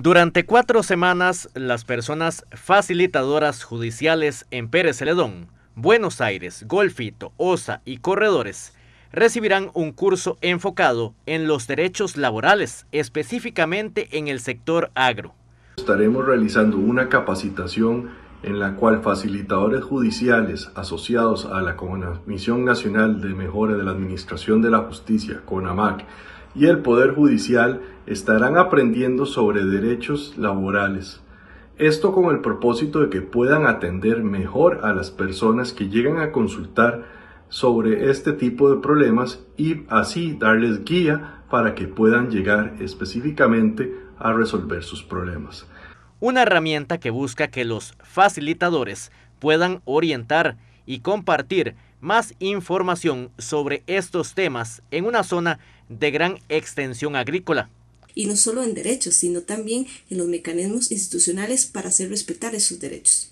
Durante cuatro semanas, las personas facilitadoras judiciales en Pérez Celedón, Buenos Aires, Golfito, OSA y Corredores recibirán un curso enfocado en los derechos laborales, específicamente en el sector agro. Estaremos realizando una capacitación en la cual facilitadores judiciales asociados a la Comisión Nacional de Mejora de la Administración de la Justicia, CONAMAC, y el Poder Judicial estarán aprendiendo sobre derechos laborales. Esto con el propósito de que puedan atender mejor a las personas que llegan a consultar sobre este tipo de problemas y así darles guía para que puedan llegar específicamente a resolver sus problemas. Una herramienta que busca que los facilitadores puedan orientar y compartir más información sobre estos temas en una zona de gran extensión agrícola y no solo en derechos, sino también en los mecanismos institucionales para hacer respetar esos derechos.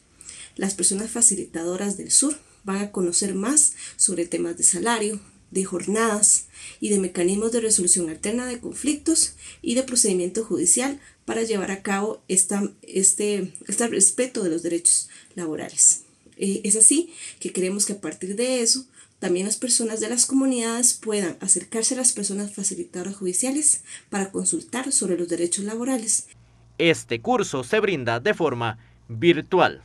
Las personas facilitadoras del sur van a conocer más sobre temas de salario, de jornadas y de mecanismos de resolución alterna de conflictos y de procedimiento judicial para llevar a cabo este, este respeto de los derechos laborales. Eh, es así que queremos que a partir de eso también las personas de las comunidades puedan acercarse a las personas facilitadoras judiciales para consultar sobre los derechos laborales. Este curso se brinda de forma virtual.